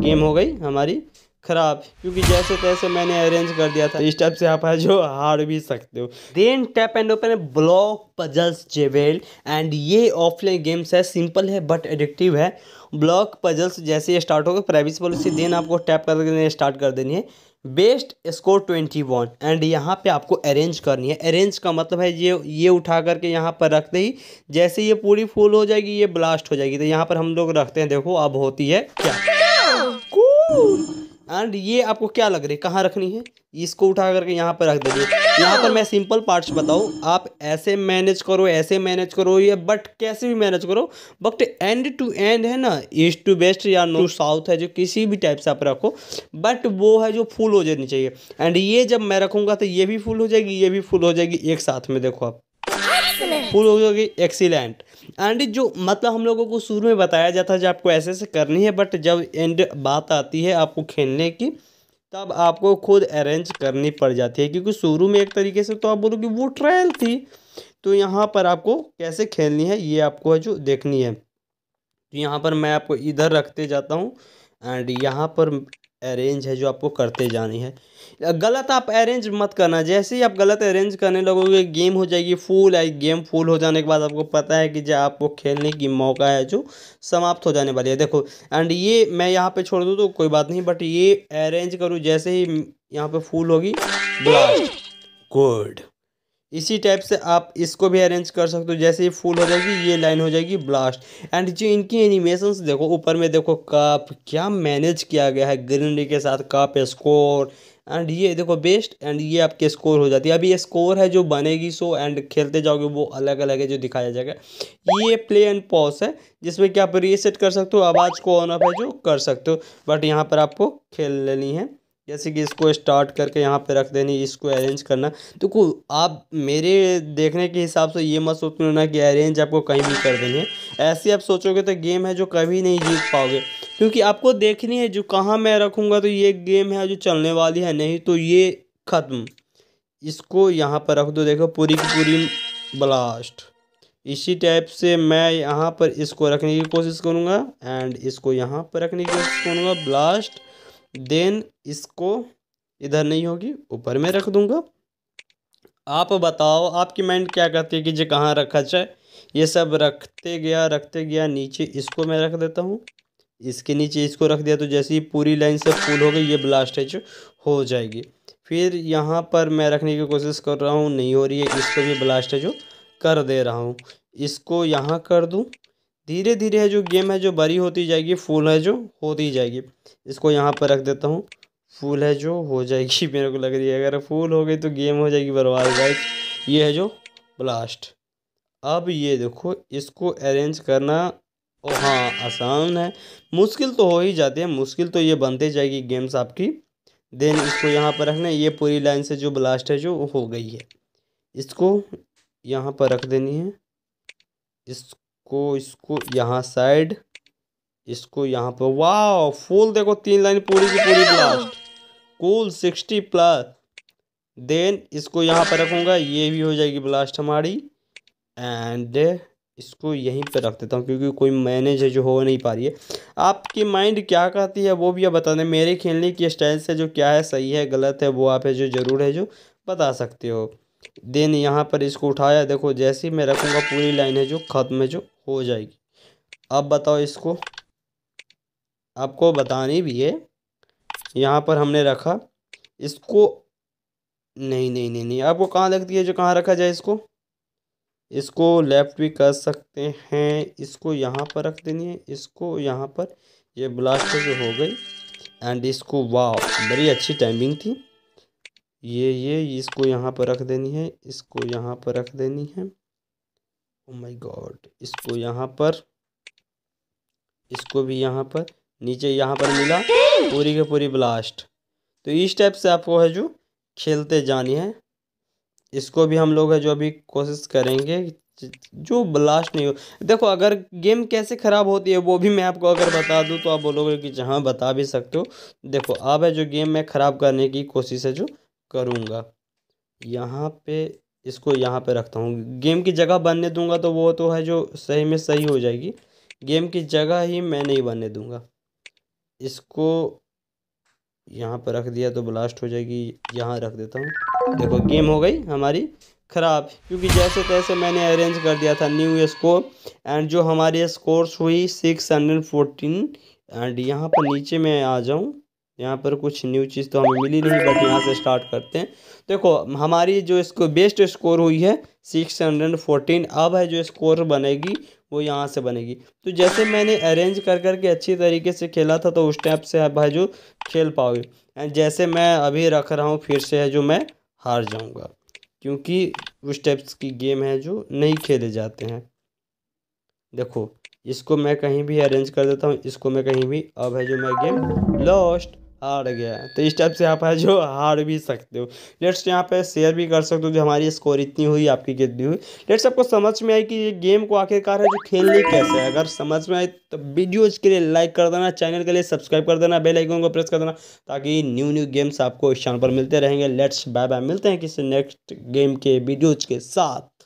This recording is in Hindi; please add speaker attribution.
Speaker 1: गेम हो गई हमारी खराब क्योंकि जैसे तैसे मैंने अरेंज कर दिया था इस टाइप से आप है जो हार भी सकते हो देन टैप एंड ओपन है ब्लॉक पजल्स जेवेल एंड ये ऑफलाइन गेम्स है सिंपल है बट एडिक्टिव है ब्लॉक पजल्स जैसे स्टार्ट होगा प्राइवेस पॉलिसी देन आपको टैप कर देने स्टार्ट कर देनी है best score twenty one and यहाँ पे आपको अरेंज करनी है अरेंज का मतलब है ये ये उठा करके यहाँ पर रखते ही जैसे ये पूरी फुल हो जाएगी ये ब्लास्ट हो जाएगी तो यहाँ पर हम लोग रखते हैं देखो अब होती है क्या एंड ये आपको क्या लग रही है कहाँ रखनी है इसको उठा करके यहाँ पर रख देंगे यहाँ पर मैं सिंपल पार्ट्स बताऊँ आप ऐसे मैनेज करो ऐसे मैनेज करो या बट कैसे भी मैनेज करो बट एंड टू एंड है ना ईस्ट टू वेस्ट या नॉर्थ साउथ है जो किसी भी टाइप से आप रखो बट वो है जो फुल हो जानी चाहिए एंड ये जब मैं रखूँगा तो ये भी फुल हो जाएगी ये भी फुल हो जाएगी एक साथ में देखो आप फुल हो गई एक्सीलेंट एंड जो मतलब हम लोगों को शुरू में बताया जाता है जो आपको ऐसे ऐसे करनी है बट जब एंड बात आती है आपको खेलने की तब आपको खुद अरेंज करनी पड़ जाती है क्योंकि शुरू में एक तरीके से तो आप बोलोगे वो ट्रायल थी तो यहाँ पर आपको कैसे खेलनी है ये आपको है जो देखनी है तो यहाँ पर मैं आपको इधर रखते जाता हूँ एंड यहाँ पर अरेंज है जो आपको करते जानी है गलत आप अरेंज मत करना जैसे ही आप गलत अरेंज करने लगोगे गेम हो जाएगी फुल आई गेम फुल हो जाने के बाद आपको पता है कि जो आपको खेलने की मौका है जो समाप्त हो जाने वाली है देखो एंड ये मैं यहाँ पे छोड़ दूँ तो कोई बात नहीं बट ये अरेंज करूँ जैसे ही यहाँ पे फुल होगी ब्लास्ट गुड इसी टाइप से आप इसको भी अरेंज कर सकते हो जैसे ये फुल हो जाएगी ये लाइन हो जाएगी ब्लास्ट एंड जो इनकी एनिमेशन देखो ऊपर में देखो कप क्या मैनेज किया गया है ग्रीनरी के साथ कप स्कोर एंड ये देखो बेस्ट एंड ये आपके स्कोर हो जाती है अभी ये स्कोर है जो बनेगी सो एंड खेलते जाओगे वो अलग अलग है जो दिखाया जाएगा ये प्ले एंड पॉज है जिसमें कि आप रीसेट कर सकते हो आवाज़ को ऑन ऑफ है जो कर सकते हो बट यहाँ पर आपको खेल लेनी है जैसे कि इसको स्टार्ट करके यहाँ पे रख देनी इसको अरेंज करना देखो को आप मेरे देखने के हिसाब से ये मत सोच ना कि अरेंज आपको कहीं भी कर देनी है ऐसे आप सोचोगे तो गेम है जो कभी नहीं जीत पाओगे क्योंकि आपको देखनी है जो कहाँ मैं रखूँगा तो ये गेम है जो चलने वाली है नहीं तो ये ख़त्म इसको यहाँ पर रख दो देखो पूरी की पूरी ब्लास्ट इसी टाइप से मैं यहाँ पर इसको रखने की कोशिश करूँगा एंड इसको यहाँ पर रखने की कोशिश करूँगा ब्लास्ट देन इसको इधर नहीं होगी ऊपर में रख दूंगा आप बताओ आपकी माइंड क्या कहती है कि जी कहाँ रखा जाए ये सब रखते गया रखते गया नीचे इसको मैं रख देता हूँ इसके नीचे इसको रख दिया तो जैसे ही पूरी लाइन से फूल हो गई ये ब्लास्टेज हो जाएगी फिर यहाँ पर मैं रखने की कोशिश कर रहा हूँ नहीं हो रही है इसको भी ब्लास्टेज कर दे रहा हूँ इसको यहाँ कर दूँ धीरे धीरे है जो गेम है जो बड़ी होती जाएगी फूल है जो होती जाएगी इसको यहाँ पर रख देता हूँ फूल है जो हो जाएगी मेरे को लग रही है अगर फूल हो गई तो गेम हो जाएगी बर्बाद गाइस ये है जो ब्लास्ट अब ये देखो इसको अरेंज करना ओ हाँ आसान है मुश्किल तो हो ही जाती है मुश्किल तो ये बनते जाएगी गेम्स आपकी देन इसको यहाँ पर रखना ये पूरी लाइन से जो ब्लास्ट है जो हो गई है इसको यहाँ पर रख देनी है इस इसको इसको यहाँ साइड इसको यहाँ पर वाह फुल देखो तीन लाइन पूरी की पूरी blast cool sixty plus then इसको यहाँ पर रखूँगा ये भी हो जाएगी ब्लास्ट हमारी एंड इसको यहीं पर रख देता हूँ क्योंकि कोई मैनेज है जो हो नहीं पा रही है आपकी माइंड क्या कहती है वो भी आप बता दें मेरे खेलने की स्टाइल से जो क्या है सही है गलत है वो आप है जो ज़रूर है जो बता सकते हो देन यहाँ पर इसको उठाया देखो जैसे ही मैं रखूँगा पूरी लाइन है जो ख़त्म है जो हो जाएगी अब बताओ इसको आपको बतानी भी है यहाँ पर हमने रखा इसको नहीं नहीं नहीं नहीं आपको कहाँ लगती है जो कहाँ रखा जाए इसको इसको लेफ्ट भी कर सकते हैं इसको यहाँ पर रख देनी है इसको यहाँ पर ये ब्लास्ट जो हो गई एंड इसको वाह बड़ी अच्छी टाइमिंग थी ये ये इसको यहाँ पर रख देनी है इसको यहाँ पर रख देनी है ओ माय गॉड इसको यहाँ पर इसको भी यहाँ पर नीचे यहाँ पर मिला पूरी के पूरी ब्लास्ट तो इस टाइप से आपको है जो खेलते जानी है इसको भी हम लोग है जो अभी कोशिश करेंगे जो ब्लास्ट नहीं हो देखो अगर गेम कैसे ख़राब होती है वो भी मैं आपको अगर बता दूं तो आप बोलोगे कि जहाँ बता भी सकते हो देखो अब है जो गेम मैं ख़राब करने की कोशिश है जो करूँगा यहाँ पे इसको यहाँ पे रखता हूँ गेम की जगह बनने दूंगा तो वो तो है जो सही में सही हो जाएगी गेम की जगह ही मैं नहीं बनने दूंगा इसको यहाँ पर रख दिया तो ब्लास्ट हो जाएगी यहाँ रख देता हूँ देखो गेम हो गई हमारी ख़राब क्योंकि जैसे तैसे मैंने अरेंज कर दिया था न्यू स्कोर एंड जो हमारी स्कोर्स हुई सिक्स हंड्रेड फोर्टीन एंड यहाँ पर नीचे मैं आ जाऊँ यहाँ पर कुछ न्यू चीज़ तो हमें मिली नहीं बट यहाँ से स्टार्ट करते हैं देखो हमारी जो इसको बेस्ट स्कोर हुई है सिक्स हंड्रेड फोर्टीन अब है जो स्कोर बनेगी वो यहाँ से बनेगी तो जैसे मैंने अरेंज कर कर करके अच्छी तरीके से खेला था तो उस टाइप से अब है जो खेल पाओगे एंड जैसे मैं अभी रख रहा हूँ फिर से है जो मैं हार जाऊँगा क्योंकि उस टाइप्स की गेम है जो नहीं खेले जाते हैं देखो इसको मैं कहीं भी अरेंज कर देता हूँ इसको मैं कहीं भी अब है जो मैं गेम लॉस्ट हार गया है तो इस टाइप से आप है जो हार भी सकते हो लेट्स यहाँ पे शेयर भी कर सकते हो जो हमारी स्कोर इतनी हुई आपकी कितनी हुई लेट्स आपको समझ में आई कि ये गेम को आखिरकार है जो खेलनी कैसे है अगर समझ में आए तो वीडियोज के लिए लाइक कर देना चैनल के लिए सब्सक्राइब कर देना बेल को प्रेस कर देना ताकि न्यू न्यू गेम्स आपको इस चैनल पर मिलते रहेंगे लेट्स बाय बाय मिलते हैं किसी नेक्स्ट गेम के वीडियोज के साथ